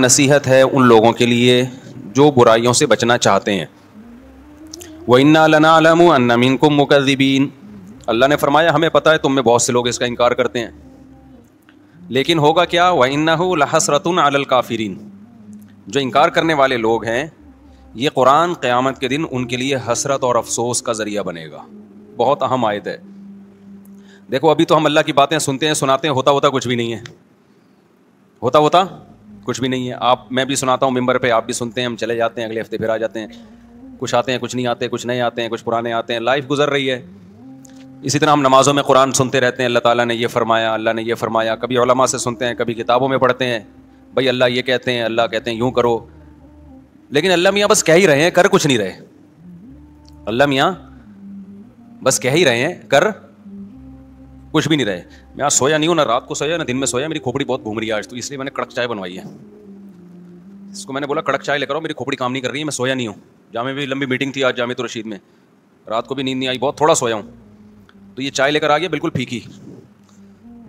नसीहत है उन लोगों के लिए जो बुराइयों से बचना चाहते हैं व इन्ना लनालम को मुकदबीन अल्लाह ने फरमाया हमें पता है तुम में बहुत से लोग इसका इनकार करते हैं लेकिन होगा क्या व इन्ना लहसरतन आल काफिरीन जो इनकार करने वाले लोग हैं ये कुरान क़्यामत के दिन उनके लिए हसरत और अफसोस का ज़रिया बनेगा बहुत अहम आयत है देखो अभी तो हम अल्लाह की बातें सुनते हैं सुनाते हैं होता होता कुछ भी नहीं है होता होता कुछ भी नहीं है आप मैं भी सुनाता हूँ मेम्बर पे आप भी सुनते हैं हम चले जाते हैं अगले हफ्ते फिर आ जाते हैं कुछ आते हैं कुछ नहीं आते कुछ नए आते हैं कुछ पुराने आते हैं लाइफ गुजर रही है इसी तरह हम नमाज़ों में कुरान सुनते रहते हैं अल्लाह ताला ने ये फरमाया अल्लाह ने ये फरमाया कभी ओलमा से सुनते हैं कभी किताबों में पढ़ते हैं भाई अल्लाह ये कहते हैं अल्लाह कहते हैं यूं करो लेकिन अल्लाह मियाँ बस कह ही रहे हैं कर कुछ नहीं रहे अल्लाह मियाँ बस कह ही रहे हैं कर कुछ भी नहीं रहे मैं आज सोया नहीं हूँ ना रात को सोया ना दिन में सोया मेरी खोपड़ी बहुत घूम रही है आज तो इसलिए मैंने कड़क चाय बनवाई है इसको मैंने बोला कड़क चाय लेकर आओ मेरी खोपड़ी काम नहीं कर रही है मैं सोया नहीं हूँ जामे भी लंबी मीटिंग थी आज जामे तो रशीद में रात को भी नींद नहीं आई बहुत थोड़ा सोया हूँ तो ये चाय लेकर आ गया बिल्कुल फीकी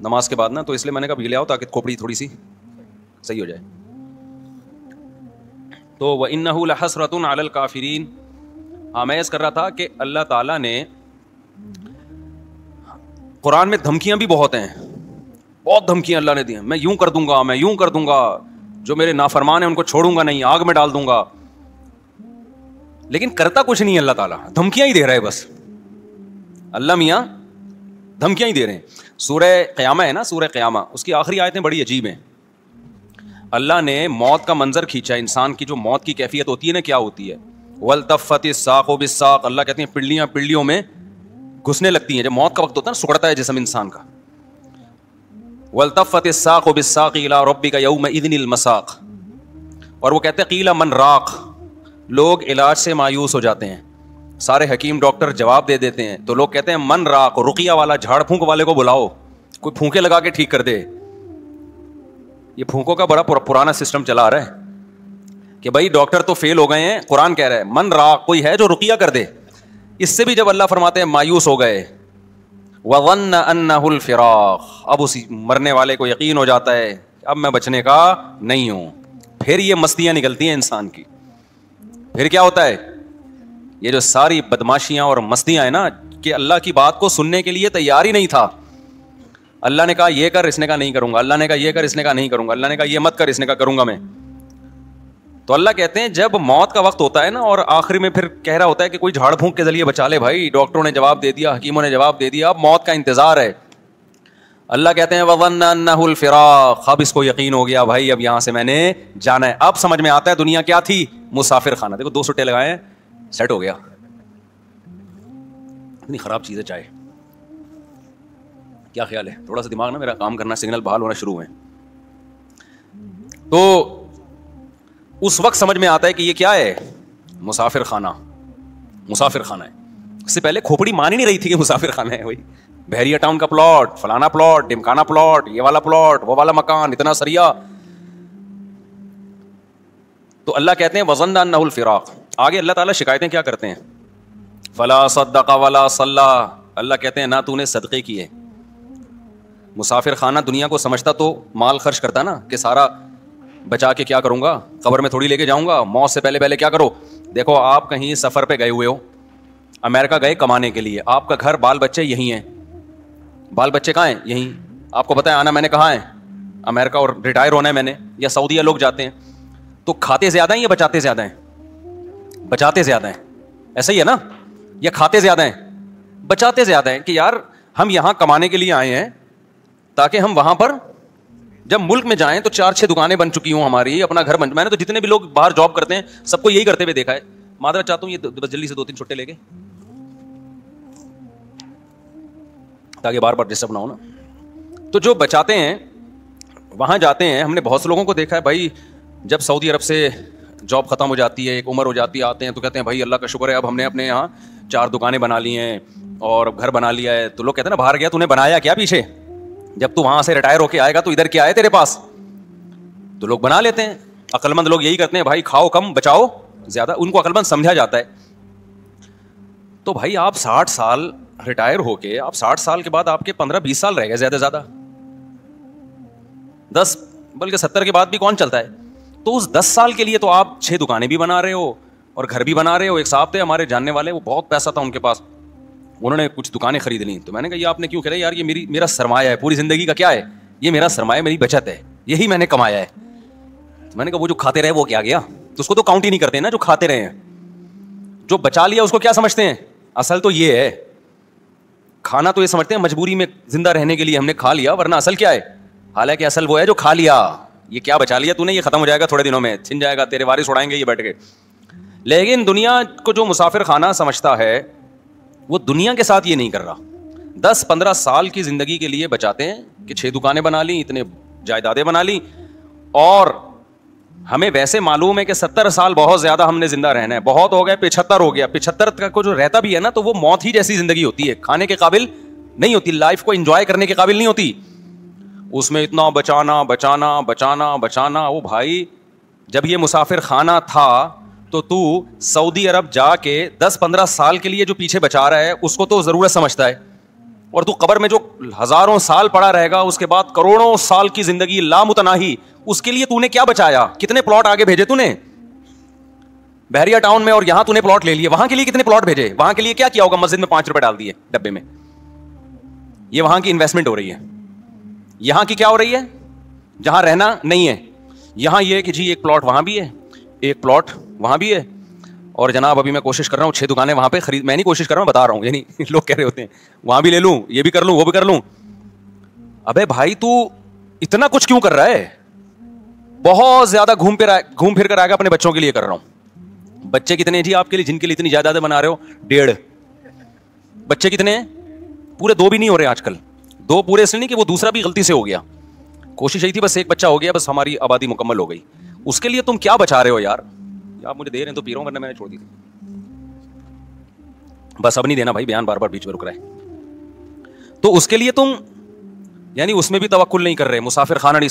नमाज के बाद ना तो इसलिए मैंने कहा ले आओ ताकि खोपड़ी थोड़ी सी सही हो जाए तो व इन हसरतन आल काफरीन हाँ मैं कर रहा था कि अल्लाह ताला ने कुरान में धमकियां भी बहुत हैं बहुत धमकियां अल्लाह ने दी मैं यूं कर दूंगा मैं यूं कर दूंगा जो मेरे नाफरमान है उनको छोड़ूंगा नहीं आग में डाल दूंगा लेकिन करता कुछ नहीं अल्लाह ताला धमकियां ही दे रहा है बस अल्लाह मियाँ धमकियां ही दे रहे हैं सूर्य क़्यामा है ना सूर्य क़्यामा उसकी आखिरी आयतें बड़ी अजीब है अल्लाह ने मौत का मंजर खींचा इंसान की जो मौत की कैफियत होती है ना क्या होती है वल तफ साक़ो साख अल्लाह कहते हैं पिल्लियाँ पिल्लियों में घुसने लगती है जब मौत का वक्त होता है ना सुकड़ता है जिसम इंसान का वलतफ़त साख वब साकीला रबी का यऊम इदन मसाक और वो कहते हैं कीला मन राख लोग इलाज से मायूस हो जाते हैं सारे हकीम डॉक्टर जवाब दे देते हैं तो लोग कहते हैं मन राख रुकिया वाला झाड़ फूंक वाले को बुलाओ कोई फूंके लगा के ठीक कर दे ये फूंकों का बड़ा पुराना सिस्टम चला आ रहा है कि भाई डॉक्टर तो फेल हो गए हैं कुरान कह रहे हैं मन राख कोई है जो रुकिया कर दे इससे भी जब अल्लाह फरमाते हैं मायूस हो गए वन फिराक अब उस मरने वाले को यकीन हो जाता है अब मैं बचने का नहीं हूं फिर ये मस्तियां निकलती हैं इंसान की फिर क्या होता है ये जो सारी बदमाशियां और मस्तियां हैं ना कि अल्लाह की बात को सुनने के लिए तैयार ही नहीं था अल्लाह ने कहा यह कर इसने कहा नहीं करूंगा अल्लाह ने कहा यह कर इसने कहा नहीं करूंगा अल्लाह ने कहा यह मत कर इसने कहा करूंगा मैं तो अल्लाह कहते हैं जब मौत का वक्त होता है ना और आखिरी में फिर कह रहा होता है कि कोई झाड़ फूंक के जरिए बचा ले भाई डॉक्टरों ने जवाब दे दिया हकीमों ने जवाब दे दिया अब मौत का इंतज़ार है अल्लाह कहते हैं वजनफिराक अब इसको यकीन हो गया भाई अब यहां से मैंने जाना है अब समझ में आता है दुनिया क्या थी मुसाफिर खाना देखो दो सुट्टे लगाए सेट हो गया इतनी ख़राब चीज़ है चाहे क्या ख्याल है थोड़ा सा दिमाग ना मेरा काम करना सिग्नल बहाल होना शुरू हुए तो उस वक्त समझ में आता है कि ये क्या है मुसाफिर खाना मुसाफिर खाना है उससे पहले खोपड़ी मान ही नहीं रही थी कि मुसाफिर खाना है वही बहरिया टाउन का प्लॉट फलाना प्लॉट डिमकाना प्लॉट ये वाला प्लॉट वो वाला मकान इतना सरिया तो अल्लाह कहते हैं वजन दानहुल फिराक आगे अल्लाह ताला शिकायतें क्या करते हैं फला सद्दका वाला सल्ला अल्लाह कहते हैं ना तूने सदक़े किए मुसाफिर खाना दुनिया को समझता तो माल खर्च करता ना कि सारा बचा के क्या करूँगा कबर में थोड़ी लेके जाऊँगा मौत से पहले पहले क्या करो देखो आप कहीं सफ़र पे गए हुए हो अमेरिका गए कमाने के लिए आपका घर बाल बच्चे यहीं हैं बाल बच्चे कहाँ हैं यहीं आपको पता है आना मैंने कहाँ है अमेरिका और रिटायर होना है मैंने या सऊदीया लोग जाते हैं तो खाते ज़्यादा हैं या बचाते ज़्यादा हैं बचाते ज़्यादा हैं ऐसा ही है ना या खाते ज़्यादा हैं बचाते ज़्यादा हैं कि यार हम यहाँ कमाने के लिए आए हैं ताकि हम वहाँ पर जब मुल्क में जाएं तो चार छह दुकानें बन चुकी हूं हमारी अपना घर बन मैंने तो जितने भी लोग बाहर जॉब करते हैं सबको यही करते हुए देखा है मादरा चाहता हूँ ये बस जल्दी से दो तीन छुट्टे लेके ताकि बार बार डिस्टर्ब ना हो ना तो जो बचाते हैं वहां जाते हैं हमने बहुत से लोगों को देखा है भाई जब सऊदी अरब से जॉब ख़त्म हो जाती है एक उम्र हो जाती है आते हैं तो कहते हैं भाई अल्लाह का शुक्र है अब हमने अपने यहाँ चार दुकानें बना ली हैं और घर बना लिया है तो लोग कहते हैं ना बाहर गया तूने बनाया क्या पीछे जब तू वहां से रिटायर होके आएगा तो इधर क्या आए तेरे पास तो लोग बना लेते हैं अकलमंद लोग यही करते हैं भाई खाओ कम बचाओ ज्यादा उनको अकलमंद समझा जाता है तो भाई आप साठ साल रिटायर होके आप साठ साल के बाद आपके पंद्रह बीस साल रहेगा गए ज्यादा ज्यादा दस बल्कि सत्तर के बाद भी कौन चलता है तो उस दस साल के लिए तो आप छह दुकानें भी बना रहे हो और घर भी बना रहे हो एक साथ थे हमारे जानने वाले वो बहुत पैसा था उनके पास उन्होंने कुछ दुकानें खरीद ली तो मैंने कहा ये आपने क्यों खरीदा यार ये मेरी मेरा सरमाया है पूरी ज़िंदगी का क्या है ये मेरा सरमाया मेरी बचत है यही मैंने कमाया है तो मैंने कहा वो जो खाते रहे वो क्या गया तो उसको तो काउंट ही नहीं करते ना जो खाते रहे हैं जो बचा लिया उसको क्या समझते हैं असल तो ये है खाना तो ये समझते हैं मजबूरी में जिंदा रहने के लिए हमने खा लिया वरना असल क्या है हालांकि असल वो है जो खा लिया ये क्या बचा लिया तूने ये खत्म हो जाएगा थोड़े दिनों में छिन जाएगा तेरे वारिस उड़ाएंगे ये बैठ के लेकिन दुनिया को जो मुसाफिर खाना समझता है वो दुनिया के साथ ये नहीं कर रहा दस पंद्रह साल की जिंदगी के लिए बचाते हैं कि छह दुकानें बना ली इतने जायदादें बना ली और हमें वैसे मालूम है कि सत्तर साल बहुत ज्यादा हमने जिंदा रहना है बहुत हो गया पिछहत्तर हो गया पिछहत्तर तक को जो रहता भी है ना तो वो मौत ही जैसी जिंदगी होती है खाने के काबिल नहीं होती लाइफ को एंजॉय करने के काबिल नहीं होती उसमें इतना बचाना बचाना बचाना बचाना वो भाई जब ये मुसाफिर खाना था तो तू सऊदी अरब जाके दस पंद्रह साल के लिए जो पीछे बचा रहा है उसको तो ज़रूरत समझता है और तू कबर में जो हज़ारों साल पड़ा रहेगा उसके बाद करोड़ों साल की ज़िंदगी लामुतनाही उसके लिए तूने क्या बचाया कितने प्लॉट आगे भेजे तूने बहरिया टाउन में और यहां तूने प्लॉट ले लिए वहां के लिए कितने प्लॉट भेजे वहां के लिए क्या किया होगा मस्जिद में पांच रुपए डाल दिए डब्बे में ये वहां की इन्वेस्टमेंट हो रही है यहां की क्या हो रही है जहां रहना नहीं है यहां यह कि जी एक प्लॉट वहां भी है एक प्लॉट वहाँ भी है और जनाब अभी मैं कोशिश कर रहा हूँ छः दुकानें वहाँ पे खरीद मैं नहीं कोशिश कर रहा हूँ बता रहा हूँ यानी लोग कह रहे होते हैं वहाँ भी ले लूँ ये भी कर लूँ वो भी कर लूँ अबे भाई तू इतना कुछ क्यों कर रहा है बहुत ज़्यादा घूम फिर घूम फिर कर आएगा अपने बच्चों के लिए कर रहा हूँ बच्चे कितने जी आपके लिए जिनके लिए इतनी जायदादें बना रहे हो डेढ़ बच्चे कितने हैं पूरे दो भी नहीं हो रहे आजकल दो पूरे इसलिए नहीं कि वो दूसरा भी गलती से हो गया कोशिश यही थी बस एक बच्चा हो गया बस हमारी आबादी मुकम्मल हो गई उसके लिए तुम क्या बचा रहे हो यार आप मुझे दे रहे हैं तो पी रहा हूँ वरना मैंने छोड़ दी थी बस अब नहीं देना भाई बयान बार बार बीच में रुक रहा है तो उसके लिए तुम यानी उसमें भी तवक्ल नहीं कर रहे मुसाफिर खाना नहीं